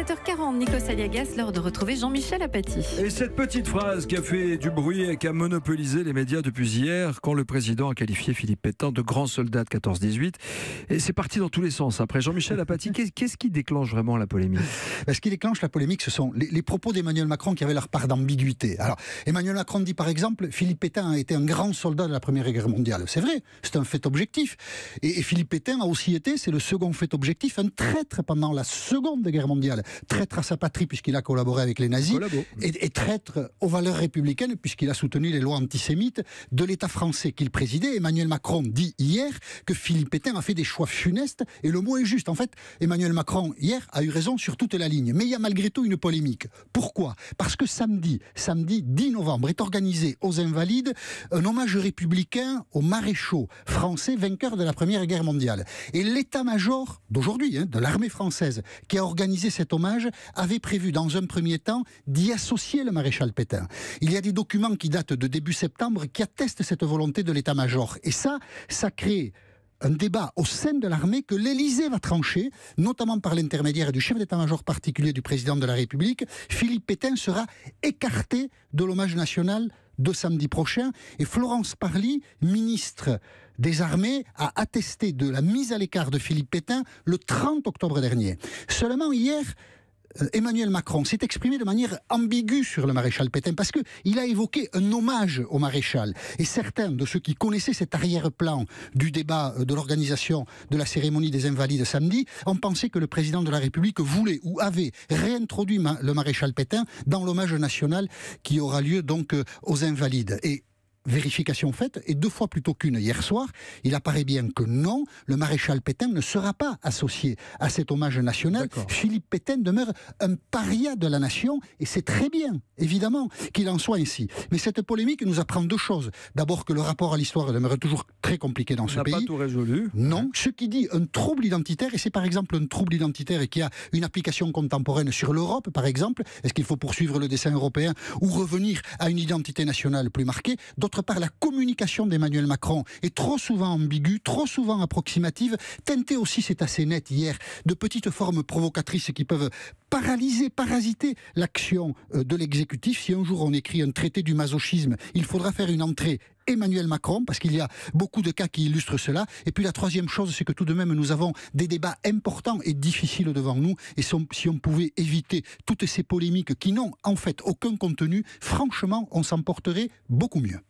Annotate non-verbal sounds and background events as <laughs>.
7h40, Nicolas Aliagas, lors de retrouver Jean-Michel Apathy. Et cette petite phrase qui a fait du bruit et qui a monopolisé les médias depuis hier, quand le président a qualifié Philippe Pétain de grand soldat de 14-18. Et c'est parti dans tous les sens. Après, Jean-Michel Apathy, <laughs> qu'est-ce qui déclenche vraiment la polémique ben, Ce qui déclenche la polémique, ce sont les, propos d'Emmanuel Macron qui avaient leur part d'ambiguïté. Alors, Emmanuel Macron dit par exemple Philippe Pétain a été un grand soldat de la Première Guerre mondiale. C'est vrai, c'est un fait objectif. Et, et Philippe Pétain a aussi été, c'est le second fait objectif, un traître pendant la Seconde Guerre mondiale traître à sa patrie puisqu'il a collaboré avec les nazis, et, traître aux valeurs républicaines puisqu'il a soutenu les lois antisémites de l'État français qu'il présidait. Emmanuel Macron dit hier que Philippe Pétain a fait des choix funestes, et le mot est juste. En fait, Emmanuel Macron, hier, a eu raison sur toute la ligne. Mais il y a malgré tout une polémique. Pourquoi Parce que samedi, samedi 10 novembre, est organisé aux Invalides un hommage républicain aux maréchaux français vainqueurs de la Première Guerre mondiale. Et l'état-major d'aujourd'hui, hein, de l'armée française, qui a organisé cet avait prévu dans un premier temps d'y associer le maréchal Pétain. Il y a des documents qui datent de début septembre qui attestent cette volonté de l'état-major. Et ça, ça crée un débat au sein de l'armée que l'Élysée va trancher, notamment par l'intermédiaire du chef d'état-major particulier du président de la République. Philippe Pétain sera écarté de l'hommage national de samedi prochain. Et Florence Parly, ministre des armées, a attesté de la mise à l'écart de Philippe Pétain le 30 octobre dernier. Seulement hier, euh, Emmanuel Macron s'est exprimé de manière ambiguë sur le maréchal Pétain parce que il a évoqué un hommage au maréchal et certains de ceux qui connaissaient cet arrière-plan du débat euh, de l'organisation de la cérémonie des invalides samedi ont pensé que le président de la République voulait ou avait réintroduit le maréchal Pétain dans l'hommage national qui aura lieu donc euh, aux invalides et vérification faite, et deux fois plutôt qu'une hier soir, il apparaît bien que non, le maréchal Pétain ne sera pas associé à cet hommage national. Philippe Pétain demeure un paria de la nation, et c'est très bien, évidemment, qu'il en soit ainsi. Mais cette polémique nous apprend deux choses. D'abord que le rapport à l'histoire demeure toujours très compliqué dans ce pays. pas tout résolu. Non, ce qui dit un trouble identitaire, et c'est par exemple un trouble identitaire qui a une application contemporaine sur l'Europe, par exemple, est-ce qu'il faut poursuivre le dessin européen ou revenir à une identité nationale plus marquée D'autre part, la communication d'Emmanuel Macron est trop souvent ambiguë, trop souvent approximative, teintée aussi, c'est assez net hier, de petites formes provocatrices qui peuvent paralyser, parasiter l'action euh, de l'exécutif. Si un jour on écrit un traité du masochisme, il faudra faire une entrée Emmanuel Macron, parce qu'il y a beaucoup de cas qui illustrent cela. Et puis la troisième chose, c'est que tout de même, nous avons des débats importants et difficiles devant nous. Et si on pouvait éviter toutes ces polémiques qui n'ont en fait aucun contenu, franchement, on s'en porterait beaucoup mieux.